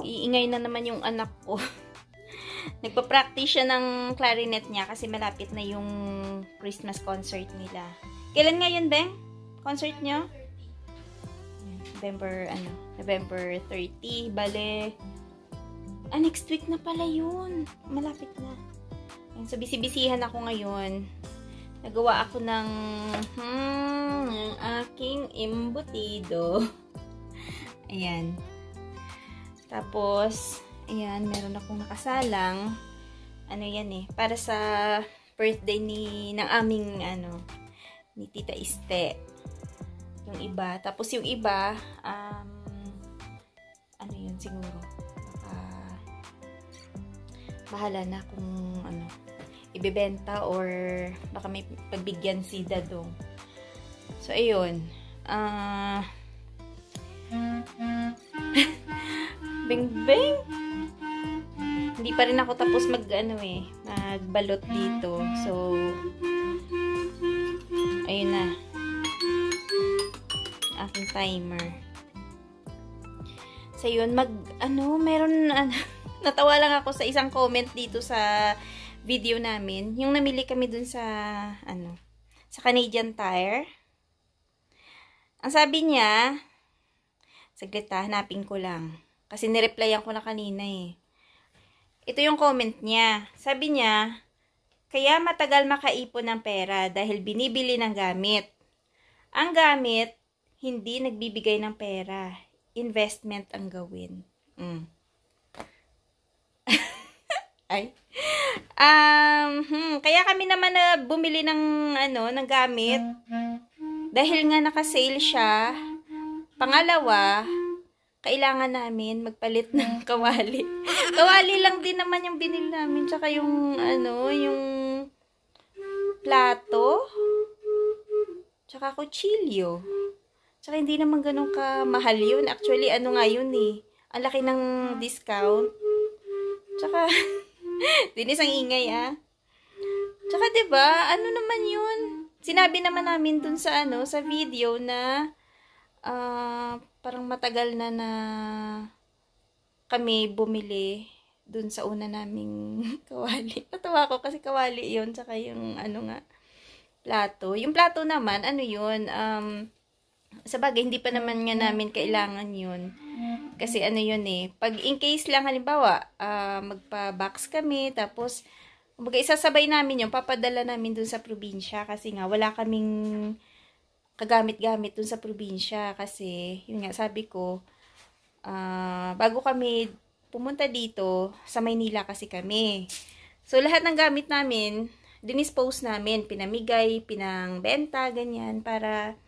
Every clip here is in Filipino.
iingay na naman yung anak ko. Nagpa-practice siya ng clarinet niya kasi malapit na yung Christmas concert nila. Kailan ngayon, yun, Concert nyo? November, ano, November 30, bale. Ah, next week na pala yun. Malapit na. Ayan, so, bisibisihan ako ngayon. Nagawa ako ng, hmm, ng aking embutido. Ayan. Tapos, ayan, meron akong nakasalang. Ano yan eh, para sa birthday ni, ng aming, ano, ni Tita Este. Yung iba. Tapos yung iba, um, ano yun siguro. Uh, bahala na kung, ano, ibebenta or baka may pagbigyan si Dadong. So, ayun. Ah... Uh, Bing-bing! Hindi pa rin ako tapos mag, ano eh, magbalot dito. So, ayun na. Aking timer. So, yun, mag, ano, meron, ano, natawa lang ako sa isang comment dito sa video namin. Yung namili kami dun sa, ano, sa Canadian Tire. Ang sabi niya, saglit ah, hanapin ko lang. Kasi nireplyan ko na kanina eh. Ito yung comment niya. Sabi niya, kaya matagal makaipon ng pera dahil binibili ng gamit. Ang gamit, hindi nagbibigay ng pera. Investment ang gawin. Mm. Ay. Um, hmm, kaya kami naman na bumili ng ano, ng gamit. Dahil nga naka-sale siya. Pangalawa, kailangan namin magpalit ng mm. kawali. kawali lang din naman yung binili namin. Tsaka yung, ano, yung plato. Tsaka kutsilyo. Tsaka hindi naman ganun kamahal yun. Actually, ano nga yun eh. Ang laki ng discount. Tsaka, dinis ang ingay ah. Tsaka ba diba, ano naman yun? Sinabi naman namin dun sa ano, sa video na uh, parang matagal na na kami bumili dun sa una naming kawali. Natawa ko kasi kawali yon saka yung ano nga, plato. Yung plato naman, ano yun, um, sa bagay, hindi pa naman nga namin kailangan yun. Kasi ano yun eh, pag in case lang halimbawa, uh, magpa-box kami, tapos, kumbaga isasabay namin yun, papadala namin dun sa probinsya kasi nga wala kaming kagamit-gamit dun sa probinsya kasi yun nga sabi ko uh, bago kami pumunta dito sa Maynila kasi kami so lahat ng gamit namin dinispose namin pinamigay pinangbenta ganyan para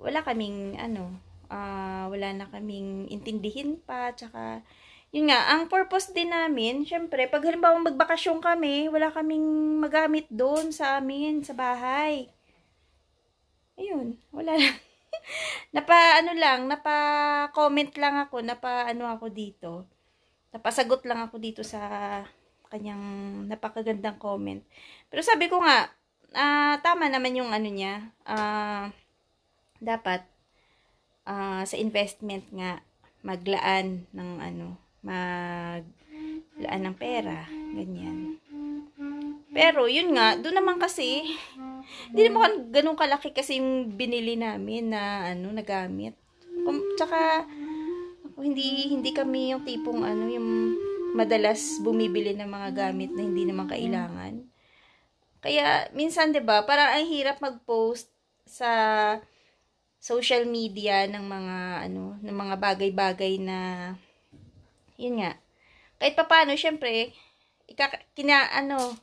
wala kaming ano uh, wala na kaming intindihin pa tsaka yun nga, ang purpose din namin, syempre, pag halimbawa magbakasyon kami, wala kaming magamit doon sa amin, sa bahay ayun, wala lang. napa, ano lang, napa-comment lang ako, napa-ano ako dito. Napasagot lang ako dito sa kanyang napakagandang comment. Pero sabi ko nga, uh, tama naman yung ano niya. Uh, dapat, uh, sa investment nga, maglaan ng ano, maglaan ng pera, ganyan. Pero, yun nga, doon naman kasi, hindi naman ganun kalaki kasi yung binili namin na, ano, nagamit. Um, tsaka, hindi, hindi kami yung tipong, ano, yung madalas bumibili ng mga gamit na hindi naman kailangan. Kaya, minsan, ba diba, parang ang hirap mag-post sa social media ng mga, ano, ng mga bagay-bagay na, yun nga, kahit papano, syempre, ika, kina, ano,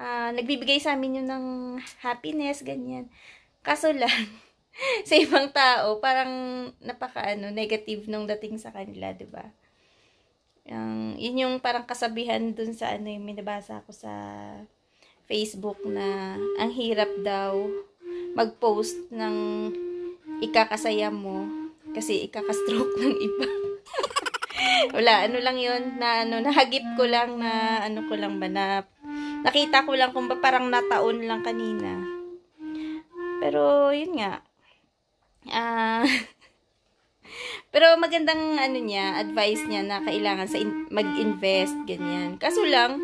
uh, nagbibigay sa amin yun ng happiness, ganyan. Kaso lang, sa ibang tao, parang napaka ano, negative nung dating sa kanila, ba diba? Um, yun yung parang kasabihan dun sa ano yung minabasa ako sa Facebook na ang hirap daw mag-post ng ikakasaya mo kasi ikakastroke ng iba. Wala, ano lang yun, na ano, nahagip ko lang na ano ko lang ba, na Nakita ko lang kung ba parang nataon lang kanina. Pero, yun nga. Ah... Uh, Pero magandang ano niya, advice niya na kailangan sa mag-invest ganyan. Kaso lang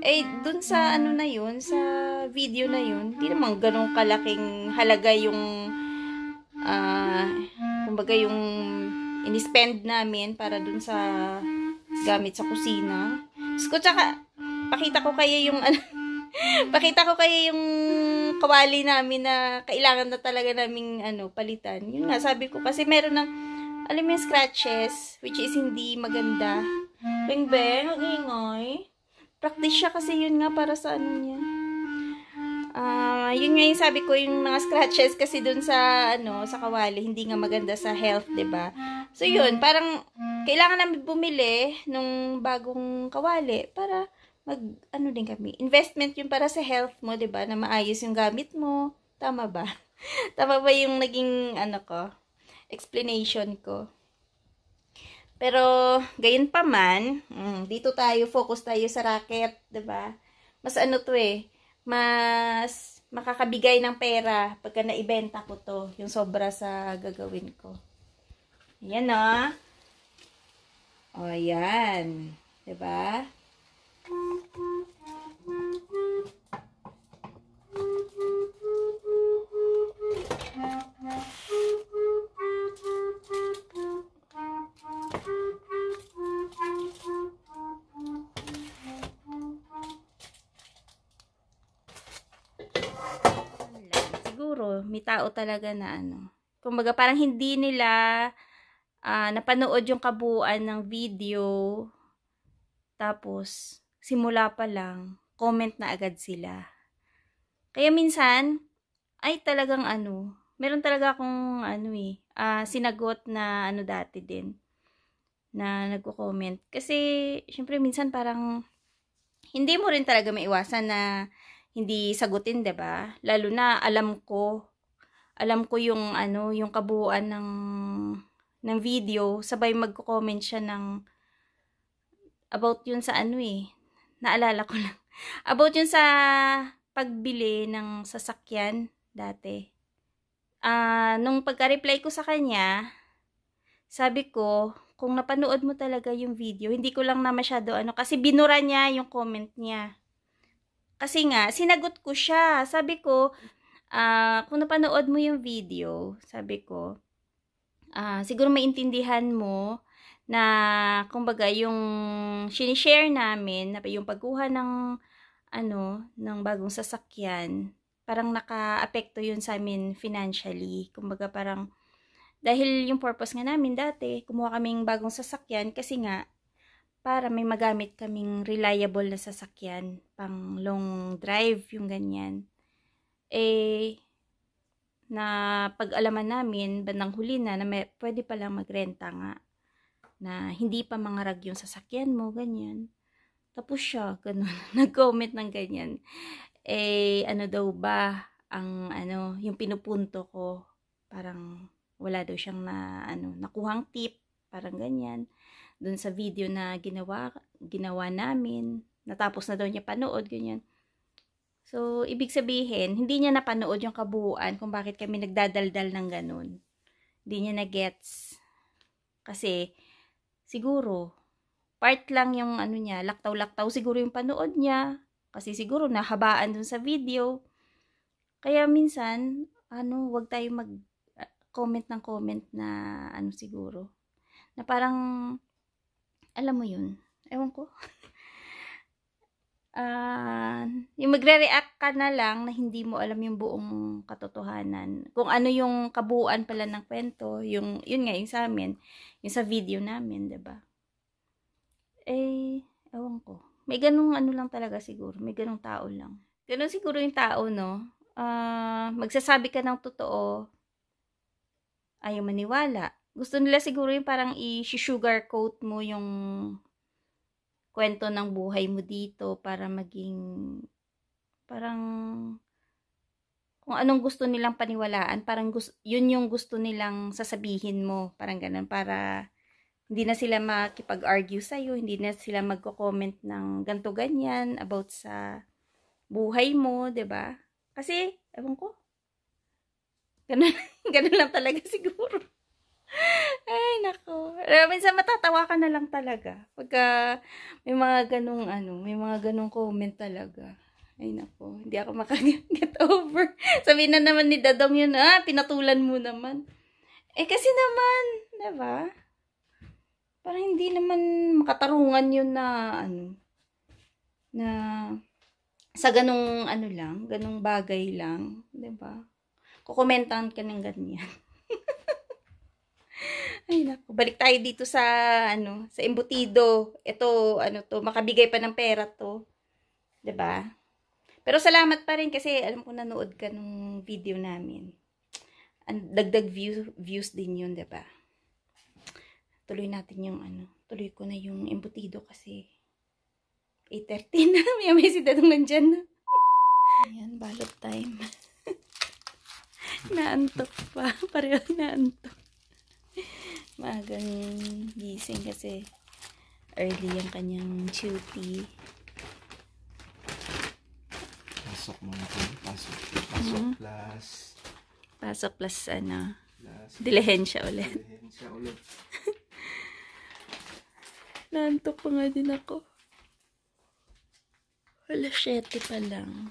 eh dun sa ano na 'yun, sa video na 'yun, hindi naman ganun kalaking halaga yung ah uh, kumbaga yung inispend namin para dun sa gamit sa kusina. Sko tsaka Pakita ko kayo yung ano, pakita ko kayo yung kawali namin na kailangan na talaga naming ano, palitan. Yun nga, sabi ko kasi meron ng alam mo scratches, which is hindi maganda. Beng beng, huwag ingay. Practice siya kasi yun nga para sa ano niya. Uh, yun nga yung sabi ko, yung mga scratches kasi dun sa, ano, sa kawali, hindi nga maganda sa health, ba diba? So, yun, parang, kailangan namin bumili nung bagong kawali para, mag, ano din kami, investment yung para sa health mo, ba diba? Na maayos yung gamit mo. Tama ba? Tama ba yung naging, ano ko, explanation ko? Pero, gayon pa man, mm, dito tayo, focus tayo sa racket, ba diba? Mas ano to eh, mas makakabigay ng pera pagka naibenta ko to, yung sobra sa gagawin ko. Ayan o. Oh. Ah. O, ayan. ba diba? siguro may tao talaga na ano. Kumbaga parang hindi nila uh, napanood yung kabuuan ng video. Tapos simula pa lang comment na agad sila. Kaya minsan, ay talagang ano, meron talaga akong ano eh, uh, sinagot na ano dati din na nagko-comment. Kasi, syempre minsan parang hindi mo rin talaga maiwasan na hindi sagutin, 'di ba? Lalo na alam ko alam ko yung ano, yung kabuuan ng ng video, sabay magko-comment siya ng about yun sa ano eh. Naalala ko lang. About yun sa pagbili ng sasakyan dati. Uh, nung pagka-reply ko sa kanya, sabi ko, kung napanood mo talaga yung video, hindi ko lang na masyado ano, kasi binura niya yung comment niya. Kasi nga, sinagot ko siya. Sabi ko, uh, kung napanood mo yung video, sabi ko, uh, siguro maintindihan mo na kumbaga yung sinishare namin na yung pagkuha ng ano, ng bagong sasakyan, parang naka-apekto yun sa amin financially. Kumbaga parang, dahil yung purpose nga namin dati, kumuha kaming bagong sasakyan kasi nga, para may magamit kaming reliable na sasakyan, pang long drive, yung ganyan. Eh, na pag-alaman namin, bandang huli na, na may, pwede palang magrenta nga, na hindi pa mangarag yung sasakyan mo, ganyan. Tapos siya, ganun. Nag-comment ng ganyan. Eh, ano daw ba ang ano, yung pinupunto ko. Parang wala daw siyang na, ano, nakuhang tip. Parang ganyan. Doon sa video na ginawa, ginawa namin. Natapos na daw niya panood, ganyan. So, ibig sabihin, hindi niya napanood yung kabuuan kung bakit kami nagdadaldal ng ganun. Hindi niya na-gets. Kasi, siguro, part lang yung ano niya, laktaw-laktaw siguro yung panood niya. Kasi siguro nahabaan dun sa video. Kaya minsan, ano, wag tayo mag ah, comment ng comment na ano siguro. Na parang, alam mo yun. Ewan ko. uh, yung magre-react ka na lang na hindi mo alam yung buong katotohanan. Kung ano yung kabuuan pala ng kwento, yung, yun nga, yung sa amin, yung sa video namin, ba diba? eh, ewan ko. May ganung ano lang talaga siguro. May ganung tao lang. Ganun siguro yung tao, no? Uh, magsasabi ka ng totoo, ayaw maniwala. Gusto nila siguro yung parang i-sugarcoat mo yung kwento ng buhay mo dito para maging parang kung anong gusto nilang paniwalaan, parang gusto, yun yung gusto nilang sasabihin mo, parang ganun, para hindi na sila makipag-argue sa'yo, hindi na sila magko-comment ng ganto ganyan about sa buhay mo, ba diba? Kasi, ewan ko, ganun, ganun lang talaga siguro. Ay, nako. Eh, minsan matatawa ka na lang talaga. Pagka may mga ganong ano, may mga ganong comment talaga. Ay, nako. Hindi ako makaget over. Sabihin na naman ni Dadong yun, ah, pinatulan mo naman. Eh, kasi naman, ba para hindi naman makatarungan yun na, ano, na, sa ganung ano lang, ganung bagay lang, 'di ba diba? Kukomentahan ka ng ganyan. Ay, nako, Balik tayo dito sa, ano, sa embutido. Ito, ano to, makabigay pa ng pera to. 'Di ba Pero salamat pa rin kasi alam ko nanood ka nung video namin. Ang dagdag view, views din yun, 'di ba tuloy natin yung ano, tuloy ko na yung embutido kasi 8.30 na. May may si Dadong nandyan na. Ayan, balot time. naantok pa. Pareho naantok. Maagang gising kasi early yung kanyang duty. Pasok muna po. Pasok. Pasok mm -hmm. plus. Pasok plus ano. Plus. Dilihensya ulit. Dilihensya ulit. Nantok pa nga din ako. Wala, 7 pa lang.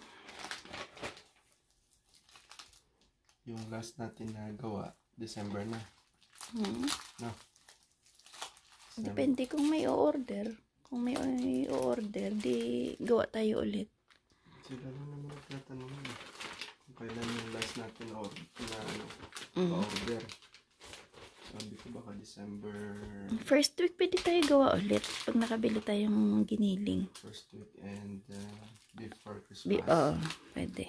Yung last natin na gawa, December na. Hmm? No. December. Depende kung may order Kung may order di gawa tayo ulit. Sila na naman tatanungin. Eh. kung kailan yung last natin na, na ano, mm. Mm-hmm. order. Sabi ko baka December... First week pwede tayo gawa ulit pag nakabili tayong giniling. First week and uh, before Christmas. Be Oo, oh, pwede.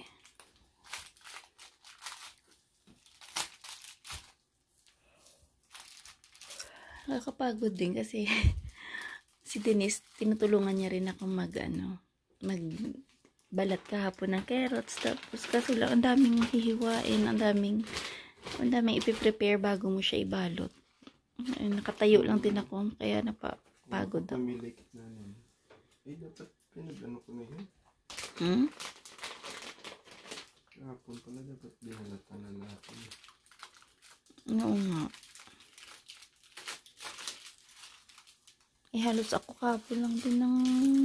Nakakapagod din kasi si Denise, tinutulungan niya rin ako mag ano, mag balat kahapon ng carrots tapos kasi lang ang daming hihiwain, ang daming ang dami ipiprepare bago mo siya ibalot. Ay, nakatayo lang din ako, kaya napapagod ako. Pumilikit na yan. Eh, dapat pinagano ko na yun. Hmm? Kahapon pala dapat binalatan na natin. Oo nga. Eh, halos ako kahapon lang din ng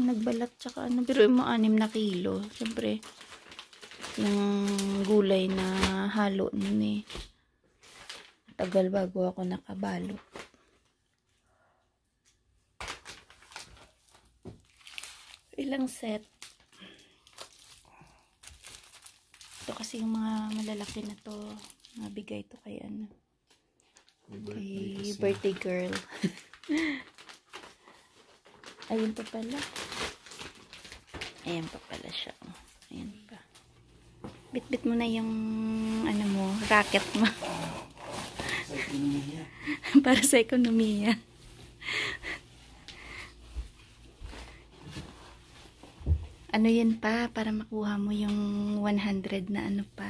nagbalat tsaka ano, pero yung mga anim na kilo. Siyempre, ng gulay na halo ni eh. Tagal bago ako nakabalot. Ilang set. Ito kasi yung mga malalaki na to. Nabigay to kay ano. Birthday kay birthday girl. Ayun pa pala. Ayan pa pala siya. Ayan. Bitbit mo na yung ano mo, racket mo. Sa Para sa ekonomiya. ano yan pa para makuha mo yung 100 na ano pa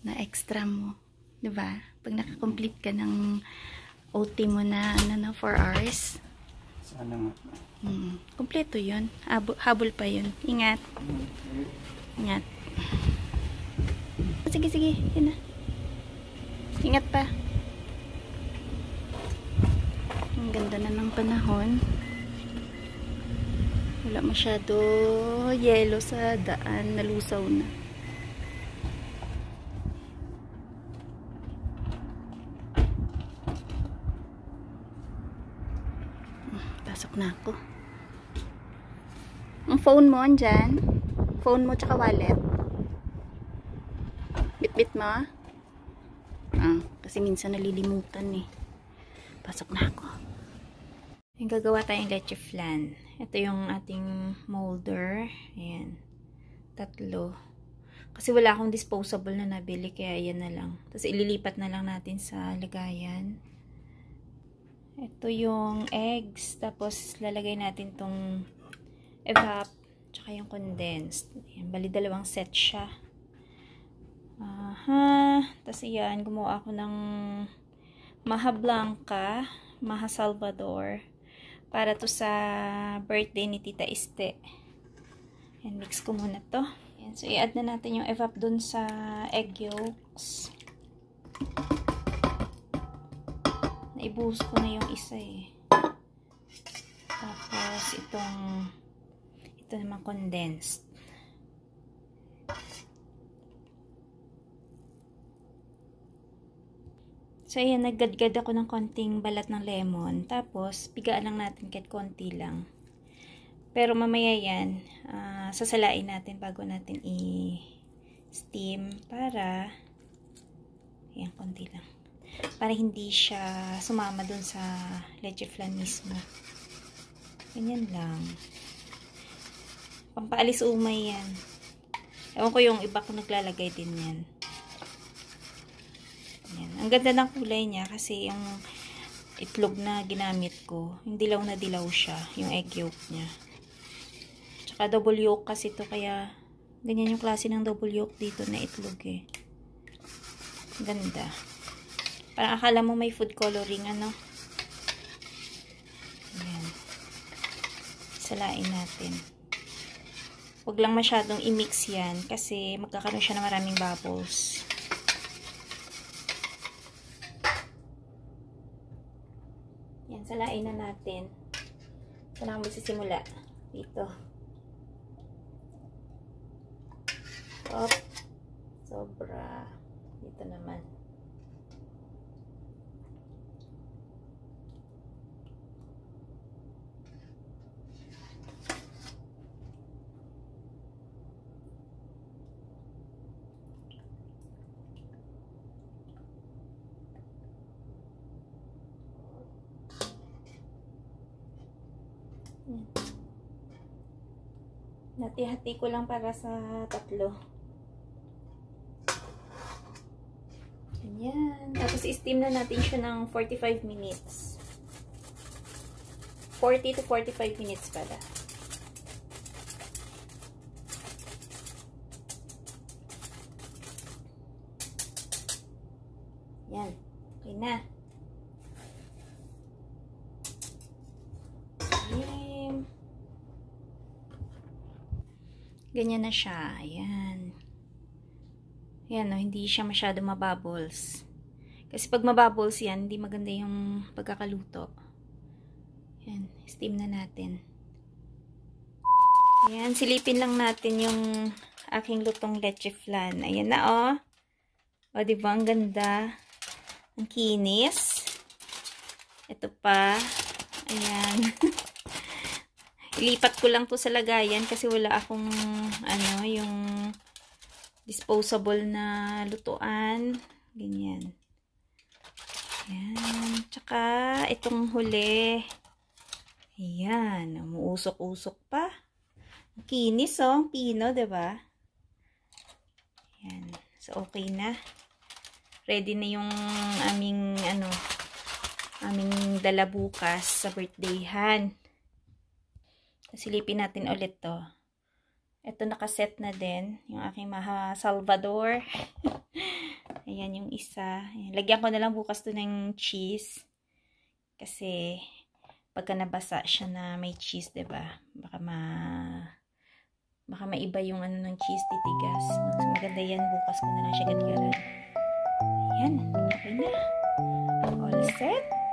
na extra mo 'di ba? Pag nakakomplete ka ng OT mo na ano na 4 hours. Sana nga. Mm, kumpleto yun. Habol pa yun. Ingat. Hmm. Ingat sige, sige. Yan na. Ingat pa. Ang ganda na ng panahon. Wala masyado yelo sa daan. Nalusaw na. Hmm, pasok na ako. Ang phone mo andyan. Phone mo tsaka wallet na. Ah, kasi minsan nalilimutan eh. Pasok na ako. Yung gagawa tayong leche flan. Ito yung ating molder. Ayan. Tatlo. Kasi wala akong disposable na nabili. Kaya yan na lang. Tapos ililipat na lang natin sa lagayan. Ito yung eggs. Tapos lalagay natin tong evap. Tsaka yung condensed. Ayan. Bali dalawang set siya. Aha. Tapos iyan, gumawa ako ng Maha Blanca, Maha Salvador. Para to sa birthday ni Tita Este. And mix ko muna to. Ayan, so, i-add na natin yung evap dun sa egg yolks. Naibuhos ko na yung isa eh. Tapos, itong ito naman condensed. So, ayan, naggadgad ako ng konting balat ng lemon. Tapos, pigaan lang natin kahit konti lang. Pero mamaya yan, uh, sasalain natin bago natin i-steam para, ayan, konti lang. Para hindi siya sumama dun sa leche flan mismo. Ganyan lang. Pampaalis umay yan. Ewan ko yung iba kung naglalagay din yan. Yan. Ang ganda ng kulay niya kasi yung itlog na ginamit ko, yung dilaw na dilaw siya, yung egg yolk niya. Tsaka double yolk kasi to kaya ganyan yung klase ng double yolk dito na itlog eh. Ganda. Parang akala mo may food coloring ano. Ayan. Salain natin. Huwag lang masyadong i-mix yan kasi magkakaroon siya ng maraming bubbles. Salain na natin. Saan ako magsisimula? Dito. Op. Sobra. Dito naman. Nati-hati ko lang para sa tatlo. Ganyan. Tapos, steam na natin siya ng 45 minutes. 40 to 45 minutes pala. Yan. Okay na. Ganyan na siya. Ayan. Ayan, no, hindi siya masyado mabubbles. Kasi pag mabubbles yan, hindi maganda yung pagkakaluto. Ayan, steam na natin. Ayan, silipin lang natin yung aking lutong leche flan. Ayan na, oh. O, oh, diba? Ang ganda. Ang kinis. Ito pa. Ayan. Ilipat ko lang to sa lagayan kasi wala akong ano, yung disposable na lutuan. Ganyan. Ayan. Tsaka, itong huli. Ayan. Umuusok-usok pa. Kinis, oh. Pino, ba diba? So, okay na. Ready na yung aming, ano, aming dala bukas sa birthday han. Silipin natin ulit to. Ito nakaset na din. Yung aking maha Salvador. Ayan yung isa. Ayan. Lagyan ko na lang bukas to ng cheese. Kasi pagka nabasa siya na may cheese, ba diba? Baka ma... Baka maiba yung ano ng cheese titigas. Mas maganda yan. Bukas ko na lang siya gatgaran. Ayan. Okay na. All set.